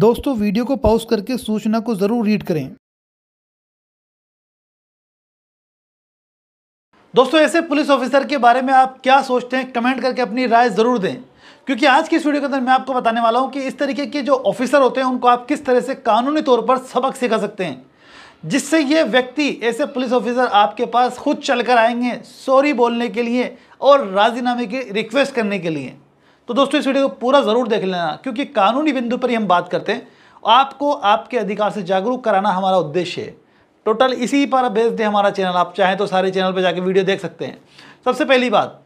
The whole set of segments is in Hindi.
दोस्तों वीडियो को पॉज करके सूचना को ज़रूर रीड करें दोस्तों ऐसे पुलिस ऑफिसर के बारे में आप क्या सोचते हैं कमेंट करके अपनी राय ज़रूर दें क्योंकि आज की इस वीडियो के अंदर मैं आपको बताने वाला हूं कि इस तरीके के जो ऑफिसर होते हैं उनको आप किस तरह से कानूनी तौर पर सबक सिखा सकते हैं जिससे ये व्यक्ति ऐसे पुलिस ऑफिसर आपके पास खुद चलकर आएंगे सॉरी बोलने के लिए और राजीनामे की रिक्वेस्ट करने के लिए तो दोस्तों इस वीडियो को पूरा ज़रूर देख लेना क्योंकि कानूनी बिंदु पर ही हम बात करते हैं आपको आपके अधिकार से जागरूक कराना हमारा उद्देश्य है टोटल इसी पर बेस्ड है हमारा चैनल आप चाहें तो सारे चैनल पर जाके वीडियो देख सकते हैं सबसे पहली बात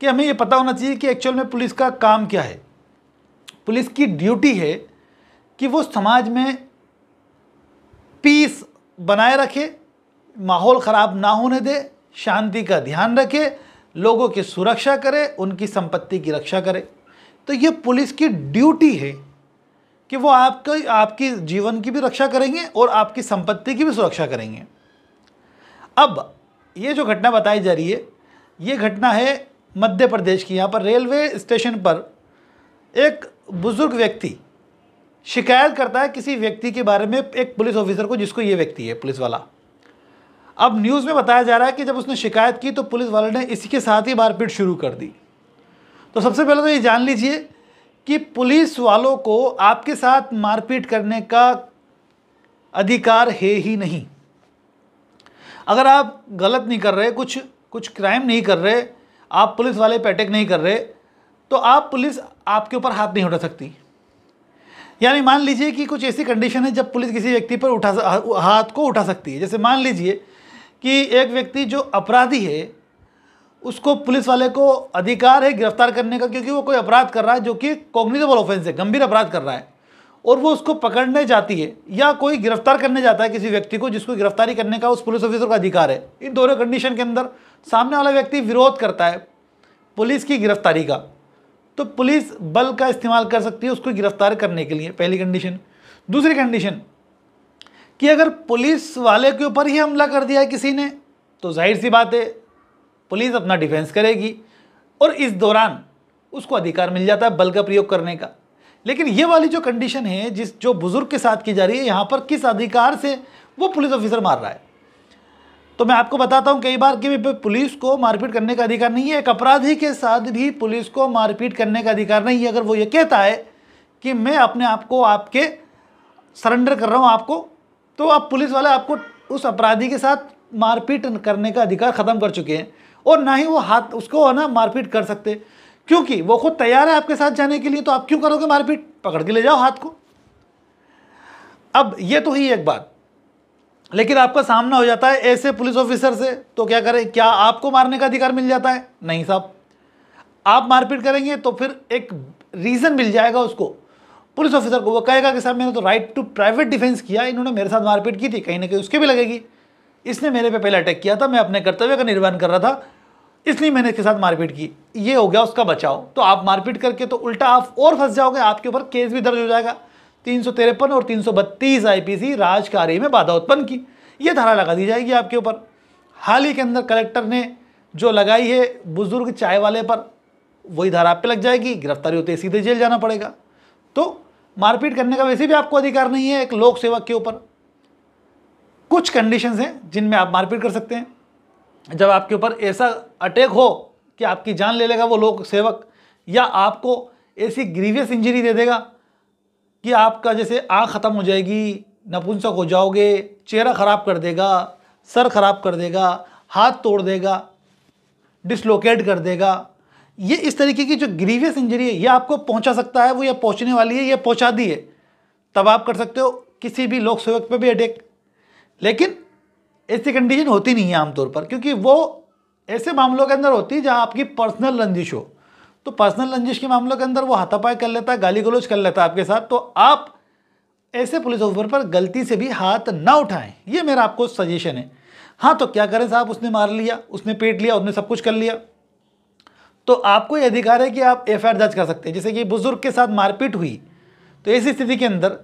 कि हमें ये पता होना चाहिए कि एक्चुअल में पुलिस का काम क्या है पुलिस की ड्यूटी है कि वो समाज में पीस बनाए रखे माहौल ख़राब ना होने दे शांति का ध्यान रखे लोगों की सुरक्षा करे उनकी संपत्ति की रक्षा करे तो ये पुलिस की ड्यूटी है कि वो आपके आपकी जीवन की भी रक्षा करेंगे और आपकी संपत्ति की भी सुरक्षा करेंगे अब ये जो घटना बताई जा रही है ये घटना है मध्य प्रदेश की यहाँ पर रेलवे स्टेशन पर एक बुज़ुर्ग व्यक्ति शिकायत करता है किसी व्यक्ति के बारे में एक पुलिस ऑफिसर को जिसको ये व्यक्ति है पुलिस वाला अब न्यूज़ में बताया जा रहा है कि जब उसने शिकायत की तो पुलिस वालों ने इसी के साथ ही मारपीट शुरू कर दी तो सबसे पहले तो ये जान लीजिए कि पुलिस वालों को आपके साथ मारपीट करने का अधिकार है ही नहीं अगर आप गलत नहीं कर रहे कुछ कुछ क्राइम नहीं कर रहे आप पुलिस वाले पे अटैक नहीं कर रहे तो आप पुलिस आपके ऊपर हाथ नहीं उठा सकती यानी मान लीजिए कि कुछ ऐसी कंडीशन है जब पुलिस किसी व्यक्ति पर उठा हाथ को उठा सकती है जैसे मान लीजिए कि एक व्यक्ति जो अपराधी है उसको पुलिस वाले को अधिकार है गिरफ्तार करने का क्योंकि वो कोई अपराध कर रहा है जो कि कॉग्निटेबल ऑफेंस है गंभीर अपराध कर रहा है और वो उसको पकड़ने जाती है या कोई गिरफ्तार करने जाता है किसी व्यक्ति को जिसको गिरफ्तारी करने का उस पुलिस ऑफिसर का अधिकार है इन दोनों कंडीशन के अंदर सामने वाला व्यक्ति विरोध करता है पुलिस की गिरफ्तारी का तो पुलिस बल का इस्तेमाल कर सकती है उसको गिरफ्तार करने के लिए पहली कंडीशन दूसरी कंडीशन कि अगर पुलिस वाले के ऊपर ही हमला कर दिया है किसी ने तो जाहिर सी बात है पुलिस अपना डिफेंस करेगी और इस दौरान उसको अधिकार मिल जाता है बल का प्रयोग करने का लेकिन ये वाली जो कंडीशन है जिस जो बुज़ुर्ग के साथ की जा रही है यहाँ पर किस अधिकार से वो पुलिस ऑफिसर मार रहा है तो मैं आपको बताता हूँ कई बार कि पुलिस को मारपीट करने का अधिकार नहीं है एक अपराधी के साथ भी पुलिस को मारपीट करने का अधिकार नहीं है अगर वो ये कहता है कि मैं अपने आप को आपके सरेंडर कर रहा हूँ आपको तो अब पुलिस वाले आपको उस अपराधी के साथ मारपीट करने का अधिकार ख़त्म कर चुके हैं और ना ही वो हाथ उसको है ना मारपीट कर सकते क्योंकि वो खुद तैयार है आपके साथ जाने के लिए तो आप क्यों करोगे मारपीट पकड़ के ले जाओ हाथ को अब ये तो ही एक बात लेकिन आपका सामना हो जाता है ऐसे पुलिस ऑफिसर से तो क्या करें क्या आपको मारने का अधिकार मिल जाता है नहीं साहब आप मारपीट करेंगे तो फिर एक रीज़न मिल जाएगा उसको पुलिस ऑफिसर को वो कहेगा कि साहब मैंने तो राइट टू प्राइवेट डिफेंस किया इन्होंने मेरे साथ मारपीट की थी कहीं ना कहीं उसके भी लगेगी इसने मेरे पे पहले अटैक किया था मैं अपने कर्तव्य का निर्वहन कर रहा था इसलिए मैंने इसके साथ मारपीट की ये हो गया उसका बचाव तो आप मारपीट करके तो उल्टा आप और फंस जाओगे आपके ऊपर केस भी दर्ज हो जाएगा तीन सौ तिरपन और तीन सौ बत्तीस राज कार्य में बाधा उत्पन्न की ये धारा लगा दी जाएगी आपके ऊपर हाल ही के अंदर कलेक्टर ने जो लगाई है बुजुर्ग चाय वाले पर वही धारा आप पे लग जाएगी गिरफ्तारी होते सीधे जेल जाना पड़ेगा तो मारपीट करने का वैसे भी आपको अधिकार नहीं है एक लोक सेवक के ऊपर कुछ कंडीशंस हैं जिनमें आप मारपीट कर सकते हैं जब आपके ऊपर ऐसा अटैक हो कि आपकी जान ले लेगा वो लोक सेवक या आपको ऐसी ग्रीवियस इंजरी दे देगा कि आपका जैसे आँख ख़त्म हो जाएगी नपुंसक हो जाओगे चेहरा ख़राब कर देगा सर ख़राब कर देगा हाथ तोड़ देगा डिसलोकेट कर देगा ये इस तरीके की जो ग्रीवियस इंजरी है ये आपको पहुंचा सकता है वो ये पहुंचने वाली है ये पहुंचा दी है तब आप कर सकते हो किसी भी लोक सेवक पर भी अटैक लेकिन ऐसी कंडीशन होती नहीं है आमतौर पर क्योंकि वो ऐसे मामलों के अंदर होती है जहाँ आपकी पर्सनल रंजिश हो तो पर्सनल रंजिश के मामलों के अंदर वो हाथापाई कर लेता है गाली गलोज कर लेता है आपके साथ तो आप ऐसे पुलिस ऑफिसर पर गलती से भी हाथ ना उठाएं ये मेरा आपको सजेशन है हाँ तो क्या करें साहब उसने मार लिया उसने पेट लिया उसने सब कुछ कर लिया तो आपको ये अधिकार है कि आप एफ दर्ज कर सकते हैं जैसे कि बुज़ुर्ग के साथ मारपीट हुई तो ऐसी स्थिति के अंदर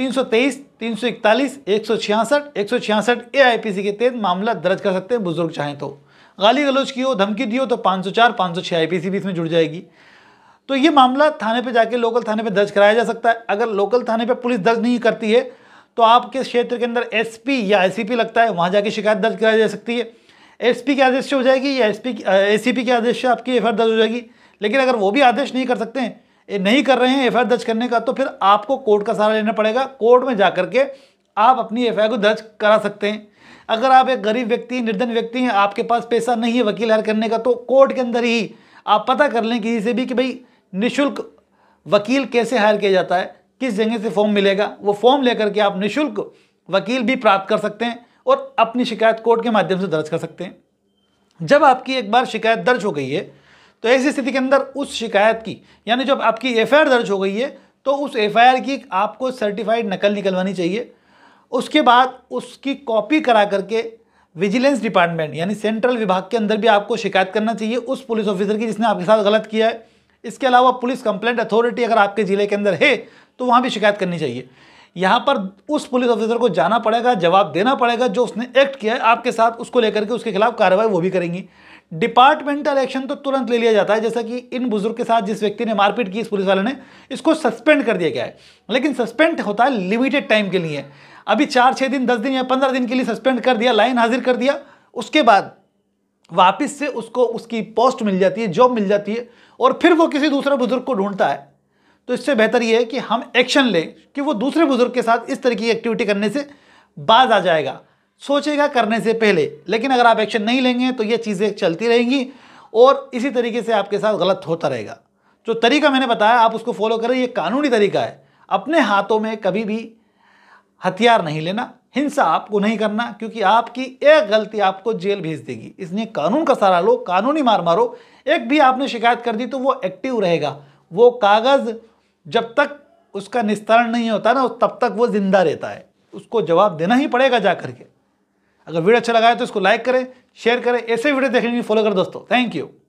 323, 341, 166, 166 एआईपीसी के तहत मामला दर्ज कर सकते हैं बुज़ुर्ग चाहें तो गाली गलोच की हो धमकी दी हो तो 504, 506 आईपीसी भी इसमें जुड़ जाएगी तो ये मामला थाने पे जाके लोकल थाने पे दर्ज कराया जा सकता है अगर लोकल थाने पे पुलिस दर्ज नहीं करती है तो आपके क्षेत्र के अंदर एसपी या एस e लगता है वहाँ जाके शिकायत दर्ज कराई जा सकती है एसपी के आदेश से हो जाएगी या एसपी एसीपी के आदेश से आपकी एफ दर्ज हो जाएगी लेकिन अगर वो भी आदेश नहीं कर सकते हैं नहीं कर रहे हैं एफ दर्ज करने का तो फिर आपको कोर्ट का सहारा लेना पड़ेगा कोर्ट में जा के आप अपनी एफ को दर्ज करा सकते हैं अगर आप एक गरीब व्यक्ति निर्धन व्यक्ति हैं आपके पास पैसा नहीं है वकील हायर करने का तो कोर्ट के अंदर ही आप पता कर लें किसी से भी कि भाई निशुल्क वकील कैसे हायर किया जाता है किस जगह से फॉर्म मिलेगा वो फॉर्म लेकर के आप निशुल्क वकील भी प्राप्त कर सकते हैं और अपनी शिकायत कोर्ट के माध्यम से दर्ज कर सकते हैं जब आपकी एक बार शिकायत दर्ज हो गई है तो ऐसी स्थिति के अंदर उस शिकायत की यानी जब आपकी एफ दर्ज हो गई है तो उस एफ की आपको सर्टिफाइड नकल निकलवानी चाहिए उसके बाद उसकी कॉपी करा करके विजिलेंस डिपार्टमेंट यानी सेंट्रल विभाग के अंदर भी आपको शिकायत करना चाहिए उस पुलिस ऑफिसर की जिसने आपके साथ गलत किया है इसके अलावा पुलिस कंप्लेंट अथॉरिटी अगर आपके ज़िले के अंदर है तो वहाँ भी शिकायत करनी चाहिए यहाँ पर उस पुलिस ऑफिसर को जाना पड़ेगा जवाब देना पड़ेगा जो उसने एक्ट किया है आपके साथ उसको लेकर के उसके खिलाफ कार्रवाई वो भी करेंगी डिपार्टमेंटल एक्शन तो तुरंत ले लिया जाता है जैसा कि इन बुजुर्ग के साथ जिस व्यक्ति ने मारपीट की इस पुलिस वाले ने इसको सस्पेंड कर दिया गया है लेकिन सस्पेंड होता है लिमिटेड टाइम के लिए अभी चार छः दिन दस दिन या पंद्रह दिन के लिए सस्पेंड कर दिया लाइन हाजिर कर दिया उसके बाद वापस से उसको उसकी पोस्ट मिल जाती है जॉब मिल जाती है और फिर वो किसी दूसरे बुजुर्ग को ढूंढता है तो इससे बेहतर ये है कि हम एक्शन लें कि वो दूसरे बुज़ुर्ग के साथ इस तरह की एक्टिविटी करने से बाज आ जाएगा सोचेगा करने से पहले लेकिन अगर आप एक्शन नहीं लेंगे तो ये चीज़ें चलती रहेंगी और इसी तरीके से आपके साथ गलत होता रहेगा जो तरीका मैंने बताया आप उसको फॉलो करें ये कानूनी तरीका है अपने हाथों में कभी भी हथियार नहीं लेना हिंसा आपको नहीं करना क्योंकि आपकी एक गलती आपको जेल भेज देगी इसलिए कानून का सहारा लो कानूनी मार मारो एक भी आपने शिकायत कर दी तो वो एक्टिव रहेगा वो कागज़ जब तक उसका निस्तारण नहीं होता ना तब तक वो जिंदा रहता है उसको जवाब देना ही पड़ेगा जा करके अगर वीडियो अच्छा लगा है तो इसको लाइक करें शेयर करें ऐसे वीडियो देखने के लिए फॉलो करें दोस्तों थैंक यू